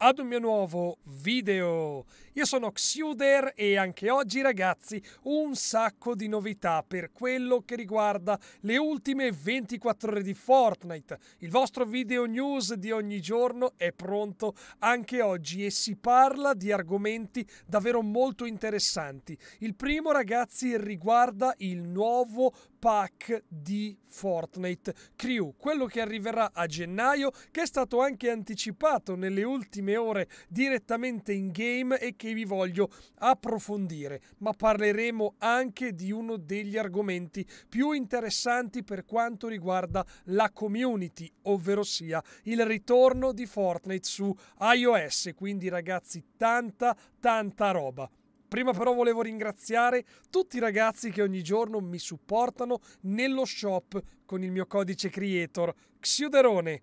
ad un mio nuovo video. Io sono Xuder e anche oggi ragazzi un sacco di novità per quello che riguarda le ultime 24 ore di Fortnite. Il vostro video news di ogni giorno è pronto anche oggi e si parla di argomenti davvero molto interessanti. Il primo ragazzi riguarda il nuovo pack di Fortnite Crew, quello che arriverà a gennaio che è stato anche anticipato nelle ultime ultime ore direttamente in game e che vi voglio approfondire, ma parleremo anche di uno degli argomenti più interessanti per quanto riguarda la community, ovvero sia il ritorno di Fortnite su iOS, quindi ragazzi tanta tanta roba. Prima però volevo ringraziare tutti i ragazzi che ogni giorno mi supportano nello shop con il mio codice creator Xiuderone.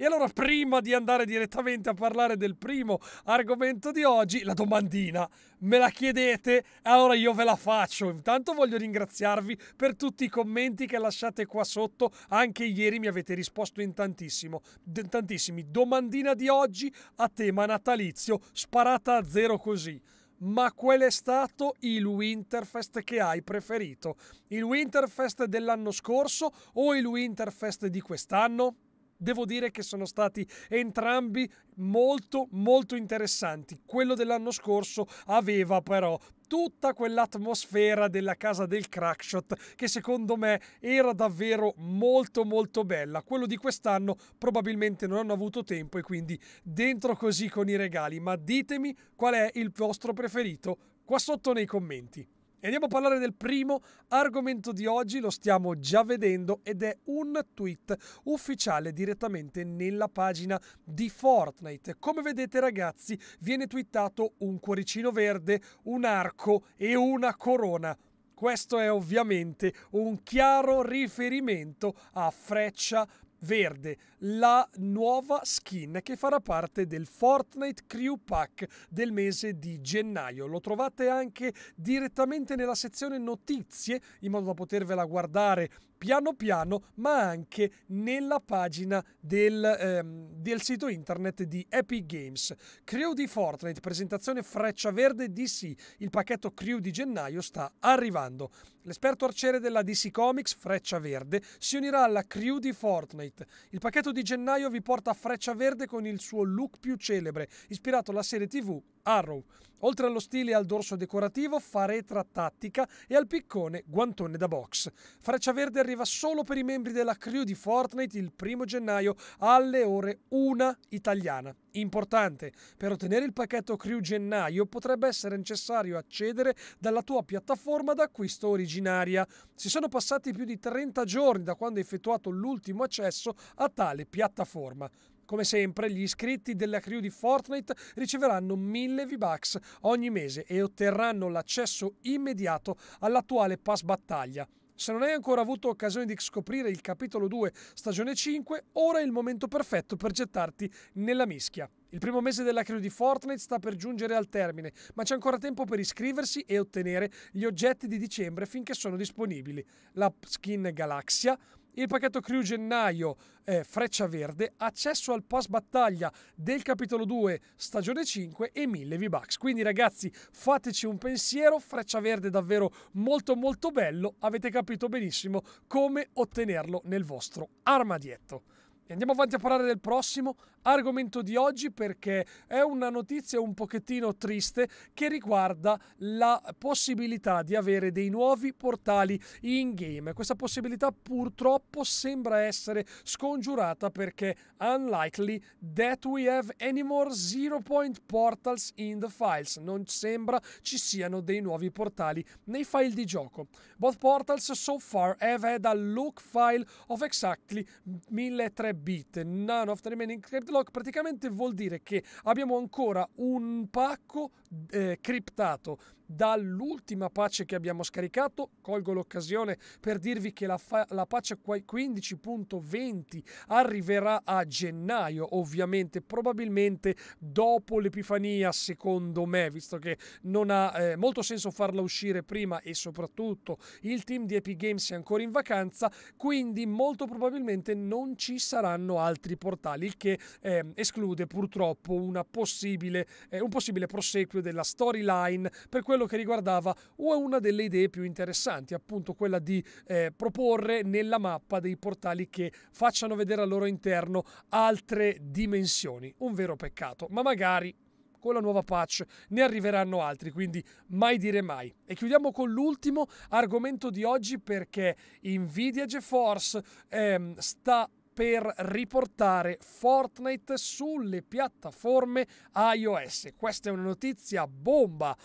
E allora, prima di andare direttamente a parlare del primo argomento di oggi, la domandina me la chiedete, allora io ve la faccio. Intanto voglio ringraziarvi per tutti i commenti che lasciate qua sotto. Anche ieri mi avete risposto in tantissimo, in tantissimi. Domandina di oggi a tema natalizio, sparata a zero così ma qual è stato il Winterfest che hai preferito? Il Winterfest dell'anno scorso o il Winterfest di quest'anno? devo dire che sono stati entrambi molto molto interessanti. Quello dell'anno scorso aveva però tutta quell'atmosfera della casa del crackshot che secondo me era davvero molto molto bella. Quello di quest'anno probabilmente non hanno avuto tempo e quindi dentro così con i regali, ma ditemi qual è il vostro preferito qua sotto nei commenti. E andiamo a parlare del primo argomento di oggi, lo stiamo già vedendo ed è un tweet ufficiale direttamente nella pagina di Fortnite. Come vedete ragazzi viene twittato un cuoricino verde, un arco e una corona. Questo è ovviamente un chiaro riferimento a Freccia verde, la nuova skin che farà parte del Fortnite Crew Pack del mese di gennaio. Lo trovate anche direttamente nella sezione notizie in modo da potervela guardare piano piano, ma anche nella pagina del, ehm, del sito internet di Epic Games. Crew di Fortnite, presentazione freccia verde DC, il pacchetto Crew di gennaio sta arrivando. L'esperto arciere della DC Comics, Freccia Verde, si unirà alla crew di Fortnite. Il pacchetto di gennaio vi porta a Freccia Verde con il suo look più celebre, ispirato alla serie TV Arrow. Oltre allo stile e al dorso decorativo, faretra tattica e al piccone guantone da box. Freccia Verde arriva solo per i membri della crew di Fortnite il primo gennaio alle ore 1 italiana. Importante, per ottenere il pacchetto crew gennaio potrebbe essere necessario accedere dalla tua piattaforma d'acquisto originaria. Si sono passati più di 30 giorni da quando hai effettuato l'ultimo accesso a tale piattaforma. Come sempre, gli iscritti della crew di Fortnite riceveranno 1000 V-Bucks ogni mese e otterranno l'accesso immediato all'attuale pass battaglia. Se non hai ancora avuto occasione di scoprire il capitolo 2 stagione 5, ora è il momento perfetto per gettarti nella mischia. Il primo mese della crew di Fortnite sta per giungere al termine, ma c'è ancora tempo per iscriversi e ottenere gli oggetti di dicembre finché sono disponibili. La skin Galaxia, il pacchetto Crew gennaio eh, Freccia Verde, accesso al pass battaglia del capitolo 2 stagione 5 e 1000 V-Bucks. Quindi ragazzi fateci un pensiero, Freccia Verde davvero molto molto bello, avete capito benissimo come ottenerlo nel vostro armadietto. E andiamo avanti a parlare del prossimo argomento di oggi perché è una notizia un pochettino triste che riguarda la possibilità di avere dei nuovi portali in game. Questa possibilità purtroppo sembra essere scongiurata perché unlikely that we have any more zero point portals in the files. Non sembra ci siano dei nuovi portali nei file di gioco. Both portals so far have had a look file of exactly 1300 bit, none of the remaining lock, praticamente vuol dire che abbiamo ancora un pacco eh, criptato dall'ultima patch che abbiamo scaricato. Colgo l'occasione per dirvi che la, la patch 15.20 arriverà a gennaio, ovviamente, probabilmente dopo l'Epifania, secondo me, visto che non ha eh, molto senso farla uscire prima e soprattutto il team di Epic Games è ancora in vacanza, quindi molto probabilmente non ci saranno altri portali, il che eh, esclude purtroppo possibile, eh, un possibile proseguo proprio della storyline per quello che riguardava una delle idee più interessanti, appunto quella di eh, proporre nella mappa dei portali che facciano vedere al loro interno altre dimensioni. Un vero peccato, ma magari con la nuova patch ne arriveranno altri, quindi mai dire mai. E chiudiamo con l'ultimo argomento di oggi perché Nvidia GeForce ehm, sta per riportare Fortnite sulle piattaforme iOS. Questa è una notizia bomba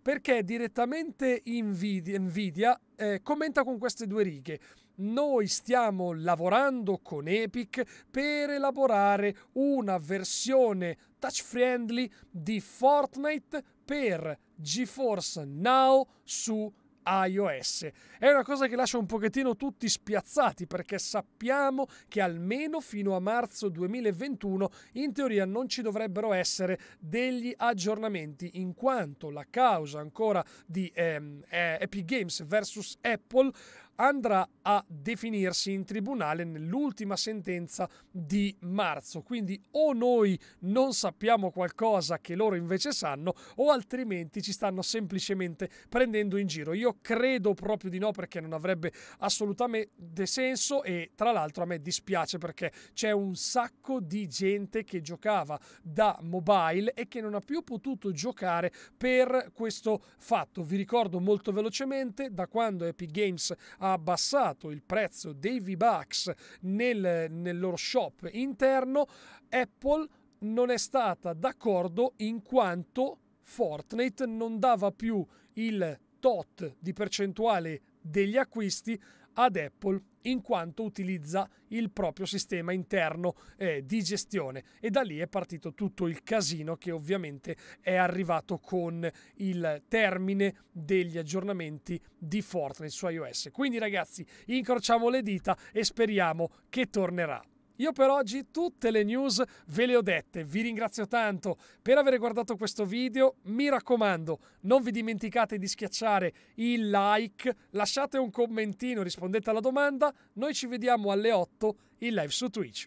perché direttamente Nvidia, Nvidia eh, commenta con queste due righe. Noi stiamo lavorando con Epic per elaborare una versione touch friendly di Fortnite per GeForce Now su iOS. È una cosa che lascia un pochettino tutti spiazzati perché sappiamo che almeno fino a marzo 2021 in teoria non ci dovrebbero essere degli aggiornamenti in quanto la causa ancora di ehm, eh, Epic Games vs Apple andrà a definirsi in tribunale nell'ultima sentenza di marzo. Quindi o noi non sappiamo qualcosa che loro invece sanno o altrimenti ci stanno semplicemente prendendo in giro. Io credo proprio di no perché non avrebbe assolutamente senso e tra l'altro a me dispiace perché c'è un sacco di gente che giocava da mobile e che non ha più potuto giocare per questo fatto. Vi ricordo molto velocemente da quando Epic Games ha ha abbassato il prezzo dei V-Bucks nel, nel loro shop interno, Apple non è stata d'accordo in quanto Fortnite non dava più il tot di percentuale degli acquisti ad Apple in quanto utilizza il proprio sistema interno eh, di gestione e da lì è partito tutto il casino che ovviamente è arrivato con il termine degli aggiornamenti di Fortnite su iOS. Quindi ragazzi, incrociamo le dita e speriamo che tornerà. Io per oggi tutte le news ve le ho dette, vi ringrazio tanto per aver guardato questo video, mi raccomando non vi dimenticate di schiacciare il like, lasciate un commentino, rispondete alla domanda, noi ci vediamo alle 8 in live su Twitch.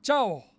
Ciao!